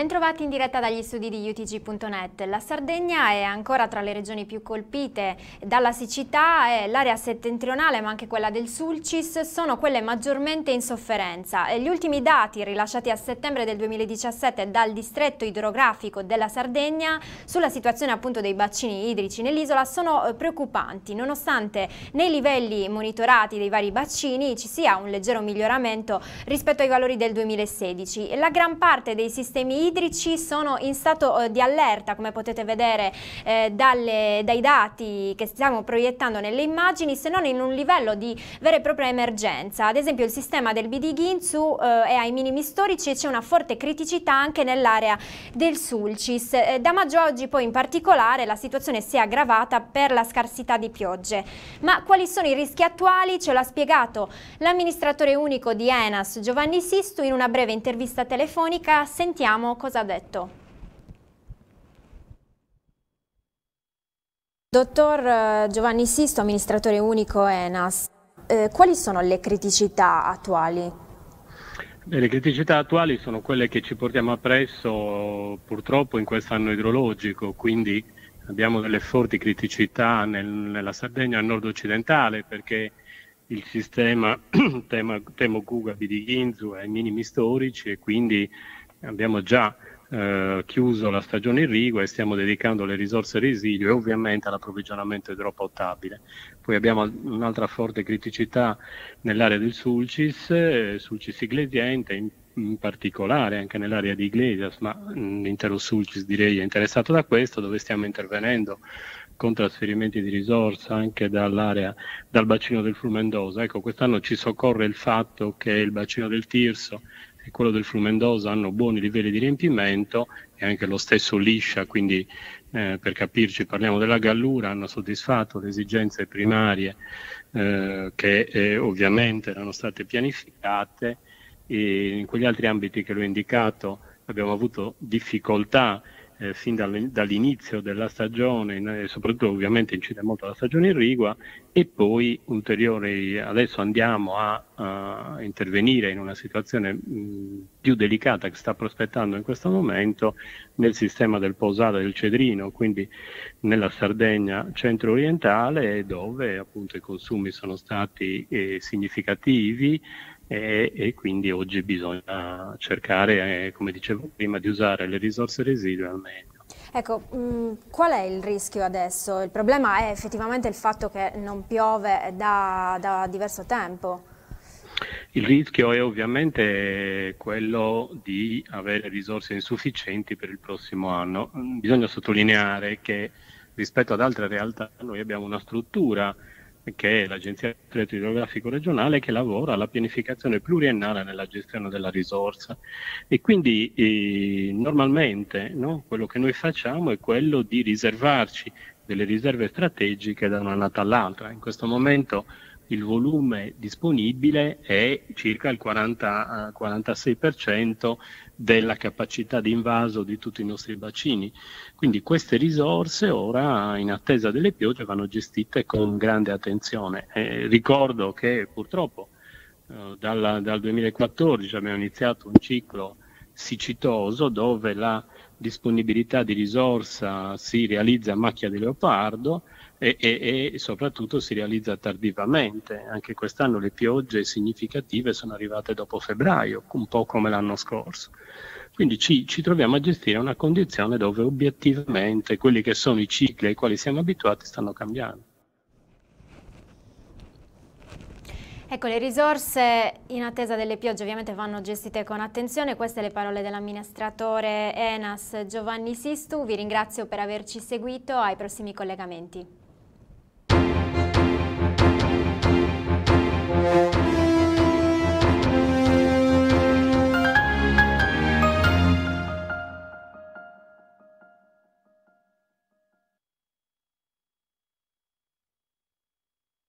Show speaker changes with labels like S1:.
S1: Bentrovati in diretta dagli studi di UTG.net. La Sardegna è ancora tra le regioni più colpite dalla siccità e l'area settentrionale ma anche quella del Sulcis sono quelle maggiormente in sofferenza. gli ultimi dati rilasciati a settembre del 2017 dal distretto idrografico della Sardegna sulla situazione appunto dei bacini idrici nell'isola sono eh, preoccupanti nonostante nei livelli monitorati dei vari bacini ci sia un leggero miglioramento rispetto ai valori del 2016. La gran parte dei sistemi idrici idrici sono in stato eh, di allerta, come potete vedere eh, dalle, dai dati che stiamo proiettando nelle immagini, se non in un livello di vera e propria emergenza. Ad esempio il sistema del BD Ginzu eh, è ai minimi storici e c'è una forte criticità anche nell'area del Sulcis. Eh, da maggio a oggi poi in particolare la situazione si è aggravata per la scarsità di piogge. Ma quali sono i rischi attuali? Ce l'ha spiegato l'amministratore unico di Enas Giovanni Sistu in una breve intervista telefonica. Sentiamo cosa ha detto. Dottor eh, Giovanni Sisto, amministratore unico ENAS, eh, quali sono le criticità attuali? Eh,
S2: le criticità attuali sono quelle che ci portiamo appresso purtroppo in quest'anno idrologico, quindi abbiamo delle forti criticità nel, nella Sardegna nord-occidentale perché il sistema Temo Kugabi di Ginzu è ai minimi storici e quindi abbiamo già eh, chiuso la stagione irrigua e stiamo dedicando le risorse residue e ovviamente all'approvvigionamento idropottabile. Poi abbiamo un'altra forte criticità nell'area del Sulcis, eh, Sulcis Iglesiente, in, in, particolare anche nell'area di Iglesias, ma l'intero Sulcis direi è interessato da questo, dove stiamo intervenendo con trasferimenti di risorse anche dall'area, dal bacino del Flumendosa. Ecco, quest'anno ci soccorre il fatto che il bacino del Tirso e quello del Flumendosa hanno buoni livelli di riempimento e anche lo stesso Liscia, quindi eh, per capirci parliamo della Gallura, hanno soddisfatto le esigenze primarie eh, che eh, ovviamente erano state pianificate e in quegli altri ambiti che l'ho indicato abbiamo avuto difficoltà eh, fin dall'inizio della stagione, eh, soprattutto ovviamente incide molto la stagione in Rigua, e poi ulteriori, adesso andiamo a, a intervenire in una situazione mh, più delicata che sta prospettando in questo momento nel sistema del Posada del Cedrino, quindi nella Sardegna centro-orientale dove appunto i consumi sono stati eh, significativi e, e quindi oggi bisogna cercare, eh, come dicevo prima, di usare le risorse residue al meglio.
S1: Ecco, mh, mm, qual è il rischio adesso? Il problema è effettivamente il fatto che non piove da, da diverso tempo.
S2: Il rischio è ovviamente quello di avere risorse insufficienti per il prossimo anno. Mm, bisogna sottolineare che rispetto ad altre realtà noi abbiamo una struttura che è l'Agenzia del Idrografico Regionale che lavora alla pianificazione pluriennale nella gestione della risorsa e quindi eh, normalmente no, quello che noi facciamo è quello di riservarci delle riserve strategiche da una nata all'altra. In questo momento il volume disponibile è circa il 40, 46% della capacità di invaso di tutti i nostri bacini. Quindi queste risorse ora, in attesa delle piogge, vanno gestite con grande attenzione. Eh, ricordo che purtroppo eh, dalla, dal 2014 abbiamo iniziato un ciclo siccitoso dove la disponibilità di risorsa si realizza a macchia di leopardo, e, e, e, soprattutto si realizza tardivamente. Anche quest'anno le piogge significative sono arrivate dopo febbraio, un po' come l'anno scorso. Quindi ci, ci troviamo a gestire una condizione dove obiettivamente quelli che sono i cicli ai quali siamo abituati stanno cambiando.
S1: Ecco, le risorse in attesa delle piogge ovviamente vanno gestite con attenzione, queste le parole dell'amministratore Enas Giovanni Sistu, vi ringrazio per averci seguito, ai prossimi collegamenti.